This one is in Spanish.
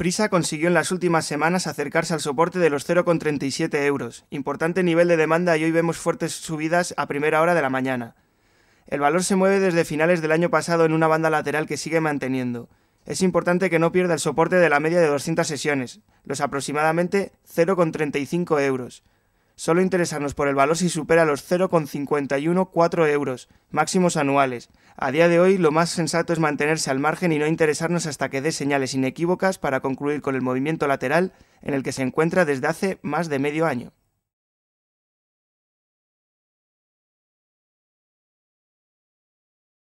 Prisa consiguió en las últimas semanas acercarse al soporte de los 0,37 euros, importante nivel de demanda y hoy vemos fuertes subidas a primera hora de la mañana. El valor se mueve desde finales del año pasado en una banda lateral que sigue manteniendo. Es importante que no pierda el soporte de la media de 200 sesiones, los aproximadamente 0,35 euros. Solo interesarnos por el valor si supera los 0,514 euros, máximos anuales. A día de hoy, lo más sensato es mantenerse al margen y no interesarnos hasta que dé señales inequívocas para concluir con el movimiento lateral en el que se encuentra desde hace más de medio año.